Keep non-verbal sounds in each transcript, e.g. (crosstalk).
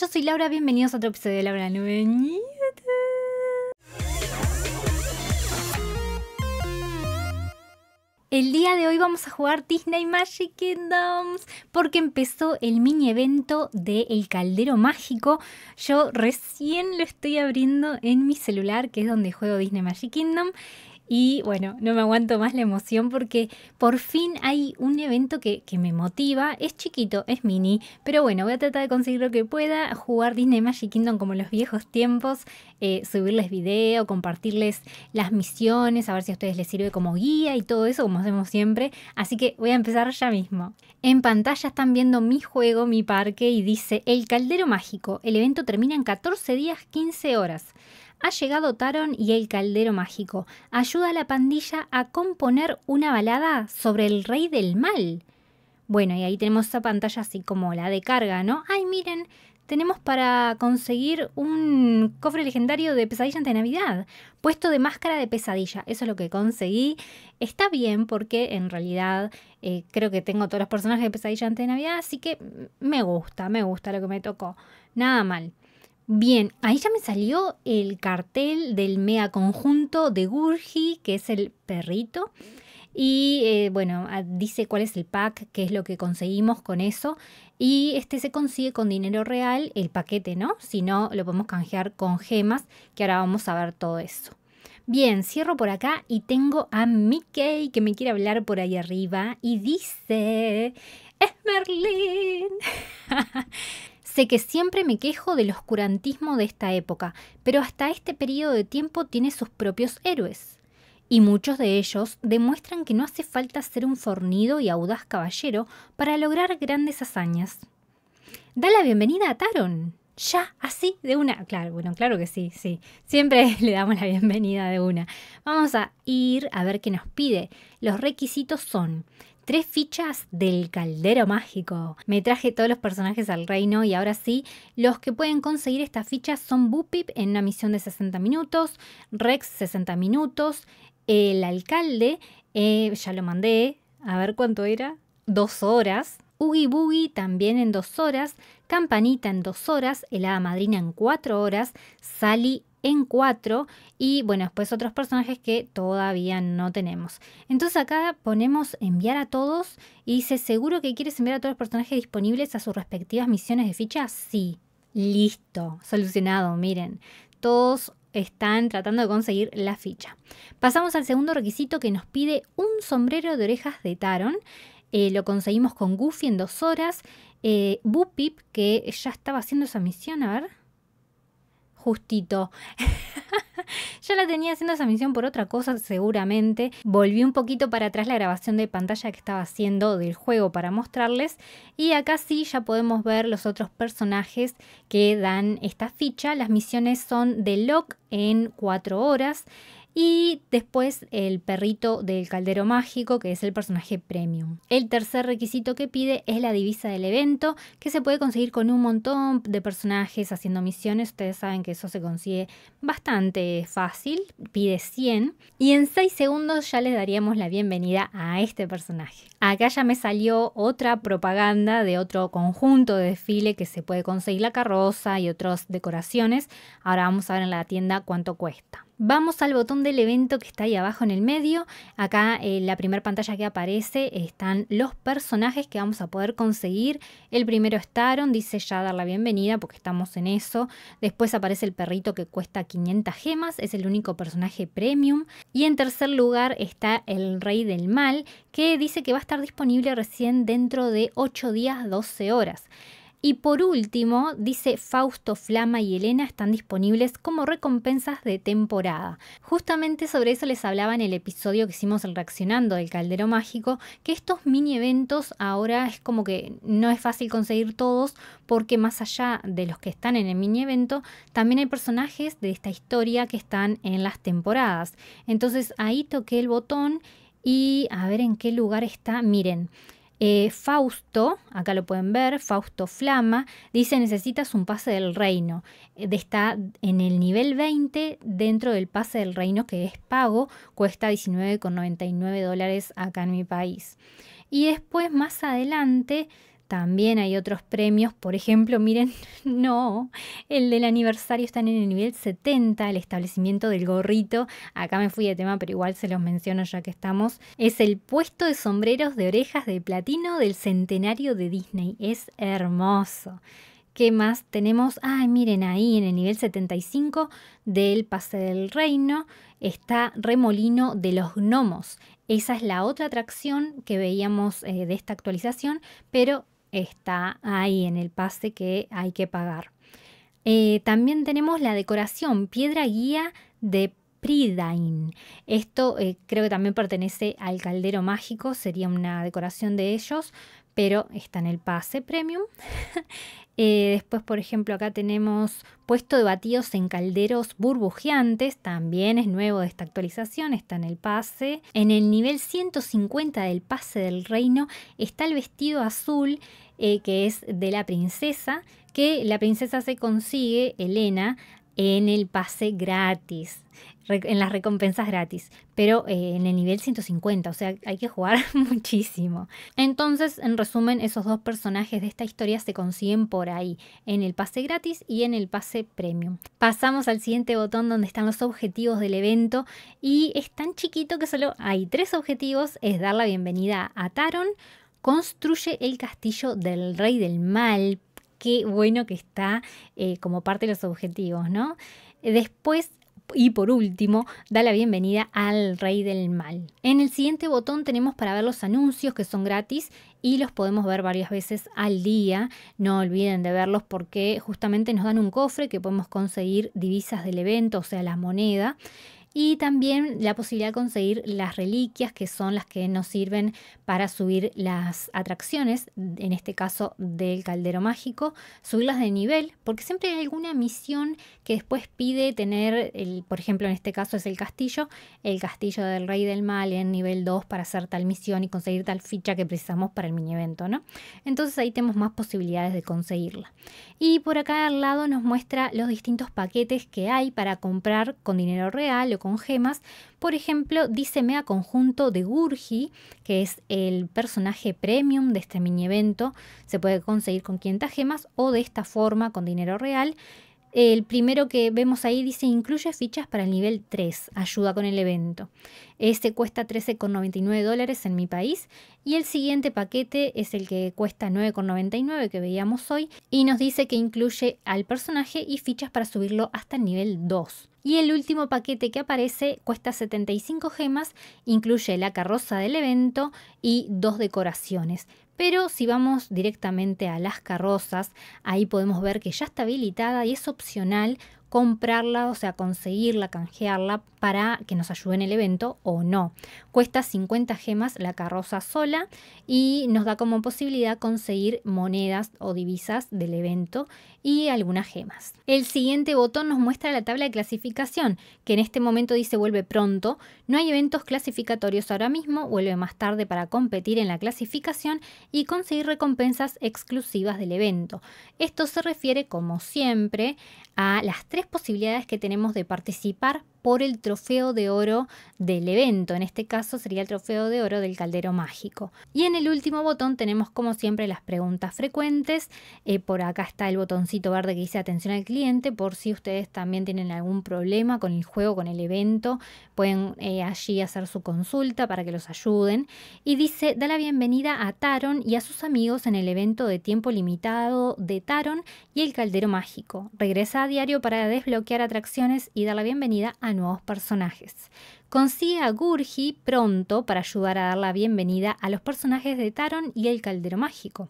Yo soy Laura, bienvenidos a otro episodio de Laura Nube. El día de hoy vamos a jugar Disney Magic Kingdoms porque empezó el mini evento de El Caldero Mágico. Yo recién lo estoy abriendo en mi celular, que es donde juego Disney Magic Kingdom. Y bueno, no me aguanto más la emoción porque por fin hay un evento que, me motiva. Es chiquito, es mini, pero bueno, voy a tratar de conseguir lo que pueda, jugar Disney Magic Kingdom como en los viejos tiempos, eh, subirles video, compartirles las misiones, a ver si a ustedes les sirve como guía y todo eso, como hacemos siempre. Así que voy a empezar ya mismo. En pantalla están viendo mi juego, mi parque, y dice El Caldero Mágico. El evento termina en 14 días, 15 horas. Ha llegado Taron y el Caldero Mágico. Ayuda a la pandilla a componer una balada sobre el Rey del Mal. Bueno, y ahí tenemos esa pantalla así como la de carga, ¿no? Ay, miren, tenemos para conseguir un cofre legendario de pesadilla ante Navidad. Puesto de máscara de pesadilla. Eso es lo que conseguí. Está bien porque en realidad eh, creo que tengo todos los personajes de pesadilla ante Navidad. Así que me gusta, me gusta lo que me tocó. Nada mal. Bien, ahí ya me salió el cartel del mega conjunto de Gurgi, que es el perrito. Y eh, bueno, ah, dice cuál es el pack, qué es lo que conseguimos con eso. Y este se consigue con dinero real, el paquete, ¿no? Si no, lo podemos canjear con gemas, que ahora vamos a ver todo eso. Bien, cierro por acá y tengo a Mickey que me quiere hablar por ahí arriba y dice, es Merlin. (laughs) Sé que siempre me quejo del oscurantismo de esta época, pero hasta este periodo de tiempo tiene sus propios héroes. Y muchos de ellos demuestran que no hace falta ser un fornido y audaz caballero para lograr grandes hazañas. Da la bienvenida a Taron. Ya, así, de una. Claro, bueno, claro que sí, sí. Siempre (laughs) le damos la bienvenida de una. Vamos a ir a ver qué nos pide. Los requisitos son tres fichas del caldero mágico. Me traje todos los personajes al reino y ahora sí, los que pueden conseguir estas fichas son Bupip en una misión de 60 minutos, Rex 60 minutos, el alcalde, eh, ya lo mandé, a ver cuánto era, dos horas, Oogie Boogie también en dos horas, Campanita en dos horas, El Hada Madrina en cuatro horas, Sally en 4 y bueno, después otros personajes que todavía no tenemos. Entonces acá ponemos enviar a todos y dice, ¿seguro que quieres enviar a todos los personajes disponibles a sus respectivas misiones de ficha? Sí, listo, solucionado, miren. Todos están tratando de conseguir la ficha. Pasamos al segundo requisito que nos pide un sombrero de orejas de Taron. Eh, lo conseguimos con Goofy en dos horas. Eh, Pip, que ya estaba haciendo esa misión, a ver justito. (laughs) ya la tenía haciendo esa misión por otra cosa seguramente. Volví un poquito para atrás la grabación de pantalla que estaba haciendo del juego para mostrarles. Y acá sí ya podemos ver los otros personajes que dan esta ficha. Las misiones son de Locke en 4 horas. Y después el perrito del caldero mágico, que es el personaje premium. El tercer requisito que pide es la divisa del evento, que se puede conseguir con un montón de personajes haciendo misiones. Ustedes saben que eso se consigue bastante fácil, pide 100. Y en 6 segundos ya les daríamos la bienvenida a este personaje. Acá ya me salió otra propaganda de otro conjunto de desfile que se puede conseguir la carroza y otras decoraciones. Ahora vamos a ver en la tienda cuánto cuesta. Vamos al botón del evento que está ahí abajo en el medio. Acá en eh, la primera pantalla que aparece están los personajes que vamos a poder conseguir. El primero es Taron, dice ya dar la bienvenida porque estamos en eso. Después aparece el perrito que cuesta 500 gemas, es el único personaje premium. Y en tercer lugar está el Rey del Mal, que dice que va a estar disponible recién dentro de 8 días, 12 horas. Y por último, dice Fausto, Flama y Elena están disponibles como recompensas de temporada. Justamente sobre eso les hablaba en el episodio que hicimos el reaccionando del Caldero Mágico, que estos mini eventos ahora es como que no es fácil conseguir todos porque más allá de los que están en el mini evento, también hay personajes de esta historia que están en las temporadas. Entonces ahí toqué el botón y a ver en qué lugar está, miren. Eh, Fausto, acá lo pueden ver, Fausto Flama, dice necesitas un pase del reino. Eh, está en el nivel 20 dentro del pase del reino que es pago, cuesta 19,99 dólares acá en mi país. Y después más adelante también hay otros premios, por ejemplo, miren, (laughs) no, el del aniversario está en el nivel 70, el establecimiento del gorrito, acá me fui de tema, pero igual se los menciono ya que estamos, es el puesto de sombreros de orejas de platino del centenario de Disney, es hermoso. ¿Qué más tenemos? Ay, miren ahí en el nivel 75 del Pase del Reino está Remolino de los Gnomos. Esa es la otra atracción que veíamos eh, de esta actualización, pero está ahí en el pase que hay que pagar. Eh, también tenemos la decoración, piedra guía de Pridain. Esto eh, creo que también pertenece al caldero mágico, sería una decoración de ellos, pero está en el pase premium. (laughs) Eh, después, por ejemplo, acá tenemos puesto de batidos en calderos burbujeantes, también es nuevo de esta actualización, está en el pase. En el nivel 150 del pase del reino está el vestido azul, eh, que es de la princesa, que la princesa se consigue, Elena, en el pase gratis, en las recompensas gratis, pero eh, en el nivel 150, o sea, hay que jugar (laughs) muchísimo. Entonces, en resumen, esos dos personajes de esta historia se consiguen por ahí, en el pase gratis y en el pase premium. Pasamos al siguiente botón donde están los objetivos del evento y es tan chiquito que solo hay tres objetivos, es dar la bienvenida a Taron, construye el castillo del rey del mal, qué bueno que está eh, como parte de los objetivos, ¿no? Después, y por último, da la bienvenida al rey del mal. En el siguiente botón tenemos para ver los anuncios que son gratis y los podemos ver varias veces al día. No olviden de verlos porque justamente nos dan un cofre que podemos conseguir divisas del evento, o sea, la moneda y también la posibilidad de conseguir las reliquias que son las que nos sirven para subir las atracciones, en este caso del caldero mágico, subirlas de nivel, porque siempre hay alguna misión que después pide tener, el, por ejemplo en este caso es el castillo, el castillo del rey del mal en nivel 2 para hacer tal misión y conseguir tal ficha que precisamos para el mini evento, ¿no? Entonces ahí tenemos más posibilidades de conseguirla. Y por acá al lado nos muestra los distintos paquetes que hay para comprar con dinero real con gemas. Por ejemplo, dice a conjunto de Gurgi, que es el personaje premium de este mini evento. Se puede conseguir con 500 gemas o de esta forma con dinero real. El primero que vemos ahí dice incluye fichas para el nivel 3, ayuda con el evento. Este cuesta 13,99 dólares en mi país y el siguiente paquete es el que cuesta 9,99 que veíamos hoy y nos dice que incluye al personaje y fichas para subirlo hasta el nivel 2. Y el último paquete que aparece cuesta 75 gemas, incluye la carroza del evento y dos decoraciones. Pero si vamos directamente a las carrozas, ahí podemos ver que ya está habilitada y es opcional comprarla, o sea, conseguirla, canjearla para que nos ayude en el evento o no. Cuesta 50 gemas la carroza sola y nos da como posibilidad conseguir monedas o divisas del evento y algunas gemas. El siguiente botón nos muestra la tabla de clasificación, que en este momento dice vuelve pronto. No hay eventos clasificatorios ahora mismo, vuelve más tarde para competir en la clasificación y conseguir recompensas exclusivas del evento. Esto se refiere, como siempre, a las tres posibilidades que tenemos de participar por el trofeo de oro del evento. En este caso sería el trofeo de oro del caldero mágico. Y en el último botón tenemos como siempre las preguntas frecuentes. Eh, por acá está el botoncito verde que dice atención al cliente por si ustedes también tienen algún problema con el juego, con el evento. Pueden eh, allí hacer su consulta para que los ayuden. Y dice, da la bienvenida a Taron y a sus amigos en el evento de tiempo limitado de Taron y el caldero mágico. Regresa a diario para desbloquear atracciones y dar la bienvenida a nuevos personajes. Consigue a Gurji pronto para ayudar a dar la bienvenida a los personajes de Taron y el Caldero Mágico.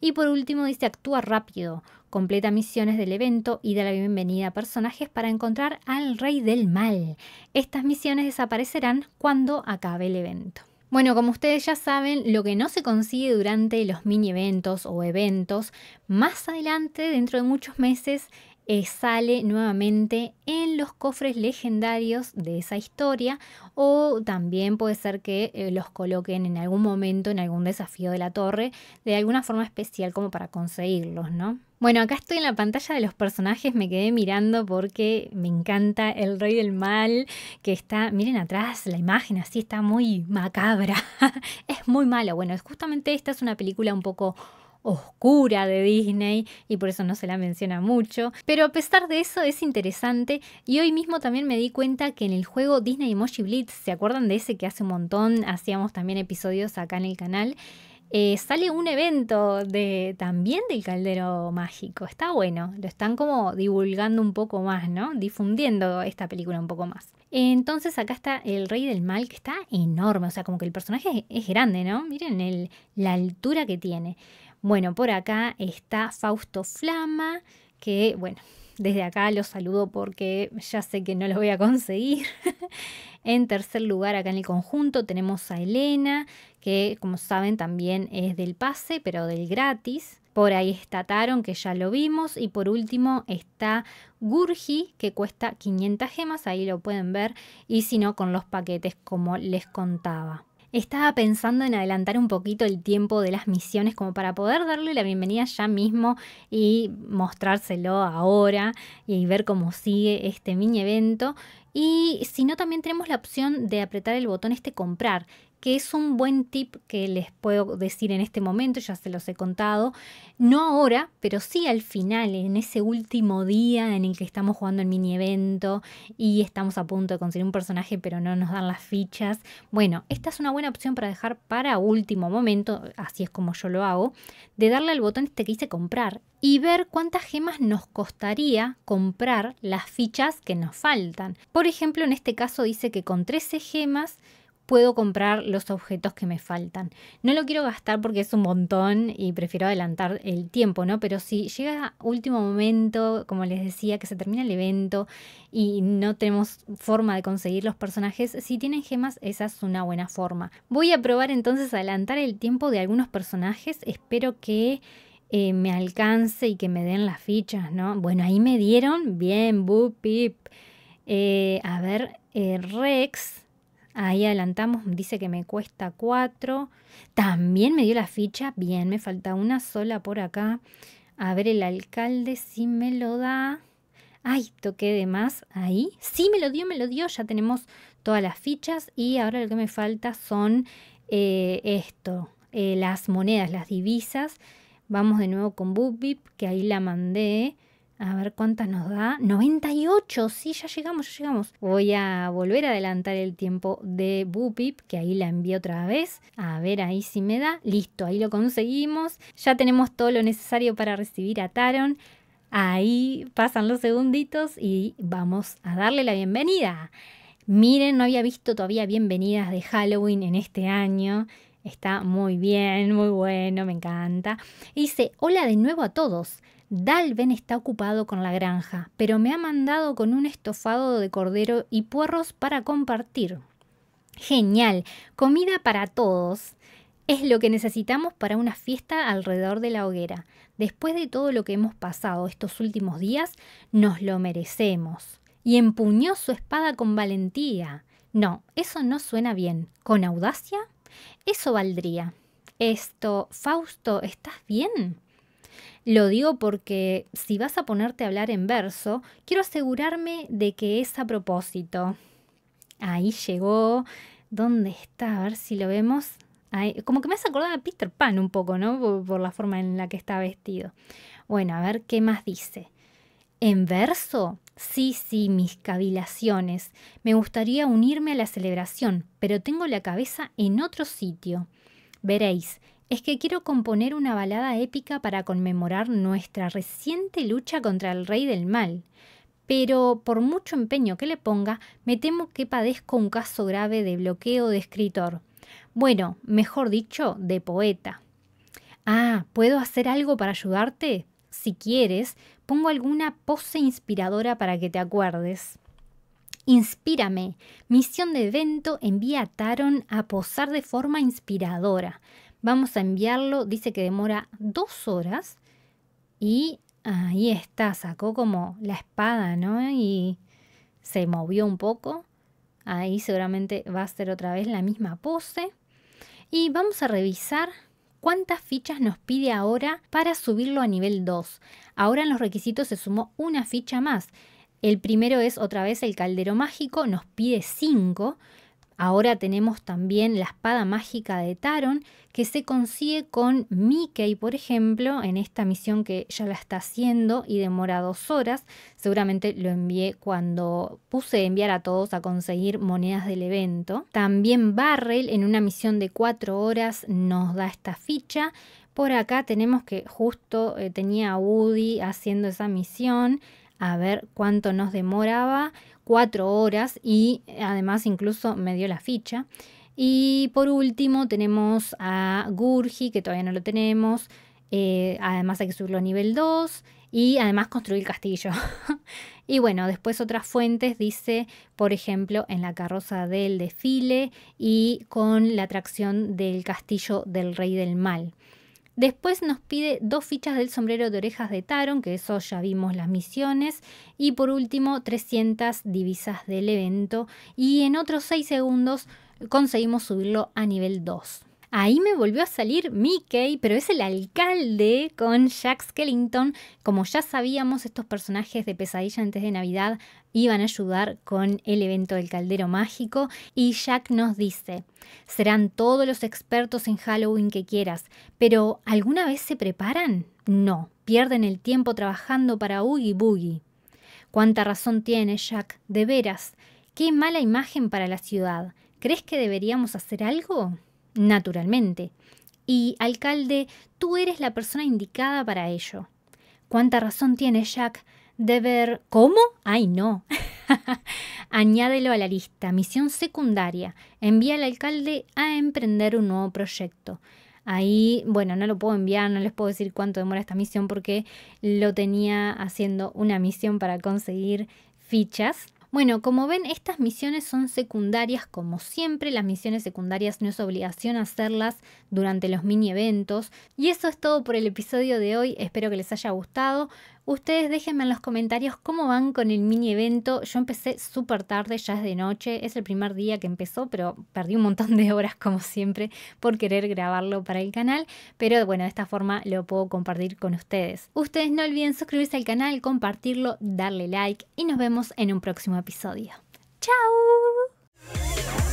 Y por último dice actúa rápido, completa misiones del evento y da la bienvenida a personajes para encontrar al Rey del Mal. Estas misiones desaparecerán cuando acabe el evento. Bueno, como ustedes ya saben, lo que no se consigue durante los mini eventos o eventos, más adelante, dentro de muchos meses, eh, sale nuevamente en los cofres legendarios de esa historia o también puede ser que eh, los coloquen en algún momento en algún desafío de la torre de alguna forma especial como para conseguirlos, ¿no? Bueno, acá estoy en la pantalla de los personajes, me quedé mirando porque me encanta el rey del mal que está, miren atrás la imagen, así está muy macabra, (laughs) es muy malo. Bueno, justamente esta es una película un poco oscura de Disney y por eso no se la menciona mucho. Pero a pesar de eso es interesante y hoy mismo también me di cuenta que en el juego Disney Emoji Blitz, ¿se acuerdan de ese que hace un montón hacíamos también episodios acá en el canal? Eh, sale un evento de, también del caldero mágico. Está bueno, lo están como divulgando un poco más, ¿no? Difundiendo esta película un poco más. Entonces acá está el rey del mal que está enorme, o sea, como que el personaje es, grande, ¿no? Miren la altura que tiene. Bueno, por acá está Fausto Flama, que bueno, desde acá los saludo porque ya sé que no lo voy a conseguir. (laughs) en tercer lugar, acá en el conjunto, tenemos a Elena, que como saben también es del pase, pero del gratis. Por ahí está Taron, que ya lo vimos. Y por último está Gurji, que cuesta 500 gemas. Ahí lo pueden ver. Y si no, con los paquetes, como les contaba. Estaba pensando en adelantar un poquito el tiempo de las misiones como para poder darle la bienvenida ya mismo y mostrárselo ahora y ver cómo sigue este mini evento. Y si no, también tenemos la opción de apretar el botón este comprar, que es un buen tip que les puedo decir en este momento, ya se los he contado, no ahora, pero sí al final, en ese último día en el que estamos jugando el mini evento y estamos a punto de conseguir un personaje pero no nos dan las fichas. Bueno, esta es una buena opción para dejar para último momento, así es como yo lo hago, de darle al botón este que hice comprar y ver cuántas gemas nos costaría comprar las fichas que nos faltan. Por ejemplo, en este caso dice que con 13 gemas puedo comprar los objetos que me faltan. No lo quiero gastar porque es un montón y prefiero adelantar el tiempo, ¿no? Pero si llega último momento, como les decía, que se termina el evento y no tenemos forma de conseguir los personajes, si tienen gemas, esa es una buena forma. Voy a probar entonces adelantar el tiempo de algunos personajes. Espero que... Eh, me alcance y que me den las fichas, ¿no? Bueno, ahí me dieron, bien, boop, pip. Eh, a ver, eh, Rex Ahí adelantamos, dice que me cuesta 4. También me dio la ficha. Bien, me falta una sola por acá. A ver el alcalde si me lo da. Ay, toqué de más ahí. Sí, me lo dio, me lo dio. Ya tenemos todas las fichas y ahora lo que me falta son eh, esto, eh, las monedas, las divisas. Vamos de nuevo con Boopbip, que ahí la mandé. A ver cuántas nos da. 98, sí, ya llegamos, ya llegamos. Voy a volver a adelantar el tiempo de Boopip, que ahí la envié otra vez. A ver, ahí si me da. Listo, ahí lo conseguimos. Ya tenemos todo lo necesario para recibir a Taron. Ahí pasan los segunditos y vamos a darle la bienvenida. Miren, no había visto todavía bienvenidas de Halloween en este año. Está muy bien, muy bueno, me encanta. dice, hola de nuevo a todos. Dalven está ocupado con la granja, pero me ha mandado con un estofado de cordero y puerros para compartir. Genial, comida para todos. Es lo que necesitamos para una fiesta alrededor de la hoguera. Después de todo lo que hemos pasado estos últimos días, nos lo merecemos. Y empuñó su espada con valentía. No, eso no suena bien. ¿Con audacia? Eso valdría. Esto, Fausto, ¿estás bien? Lo digo porque si vas a ponerte a hablar en verso, quiero asegurarme de que es a propósito. Ahí llegó. ¿Dónde está? A ver si lo vemos. Como que me has acordado de Peter Pan un poco, ¿no? Por, por la forma en la que está vestido. Bueno, a ver qué más dice. ¿En verso? Sí, sí, mis cavilaciones. Me gustaría unirme a la celebración, pero tengo la cabeza en otro sitio. Veréis, es que quiero componer una balada épica para conmemorar nuestra reciente lucha contra el rey del mal. Pero por mucho empeño que le ponga, me temo que padezco un caso grave de bloqueo de escritor. Bueno, mejor dicho, de poeta. Ah, ¿puedo hacer algo para ayudarte? Si quieres, pongo alguna pose inspiradora para que te acuerdes. Inspírame. Misión de evento envía a Taron a posar de forma inspiradora. Vamos a enviarlo, dice que demora dos horas y ahí está, sacó como la espada, ¿no? Y se movió un poco. Ahí seguramente va a ser otra vez la misma pose. Y vamos a revisar cuántas fichas nos pide ahora para subirlo a nivel 2. Ahora en los requisitos se sumó una ficha más. El primero es otra vez el caldero mágico, nos pide 5. Ahora tenemos también la espada mágica de Taron, que se consigue con Mickey, por ejemplo, en esta misión que ya la está haciendo y demora dos horas. Seguramente lo envié cuando puse enviar a todos a conseguir monedas del evento. También Barrel, en una misión de cuatro horas, nos da esta ficha. Por acá tenemos que justo eh, tenía a Woody haciendo esa misión a ver cuánto nos demoraba cuatro horas y además incluso me dio la ficha. Y por último tenemos a Gurgi, que todavía no lo tenemos. Eh, además hay que subirlo a nivel 2 y además construir castillo. (laughs) y bueno, después otras fuentes dice, por ejemplo, en la carroza del desfile y con la atracción del castillo del rey del mal. Después nos pide dos fichas del sombrero de orejas de Taron, que eso ya vimos las misiones. Y por último, 300 divisas del evento. Y en otros 6 segundos conseguimos subirlo a nivel 2. Ahí me volvió a salir Mickey, pero es el alcalde con Jack Skellington. Como ya sabíamos, estos personajes de Pesadilla antes de Navidad iban a ayudar con el evento del caldero mágico y Jack nos dice, serán todos los expertos en Halloween que quieras, pero ¿alguna vez se preparan? No, pierden el tiempo trabajando para Oogie Boogie. ¿Cuánta razón tiene Jack? De veras, qué mala imagen para la ciudad. ¿Crees que deberíamos hacer algo? Naturalmente. Y, alcalde, tú eres la persona indicada para ello. ¿Cuánta razón tiene Jack? de ver cómo, ay no. (laughs) Añádelo a la lista, misión secundaria, envía al alcalde a emprender un nuevo proyecto. Ahí, bueno, no lo puedo enviar, no les puedo decir cuánto demora esta misión porque lo tenía haciendo una misión para conseguir fichas. Bueno, como ven, estas misiones son secundarias como siempre. Las misiones secundarias no es obligación hacerlas durante los mini eventos. Y eso es todo por el episodio de hoy. Espero que les haya gustado. Ustedes déjenme en los comentarios cómo van con el mini evento. Yo empecé súper tarde, ya es de noche, es el primer día que empezó, pero perdí un montón de horas como siempre por querer grabarlo para el canal. Pero bueno, de esta forma lo puedo compartir con ustedes. Ustedes no olviden suscribirse al canal, compartirlo, darle like y nos vemos en un próximo episodio. ¡Chao!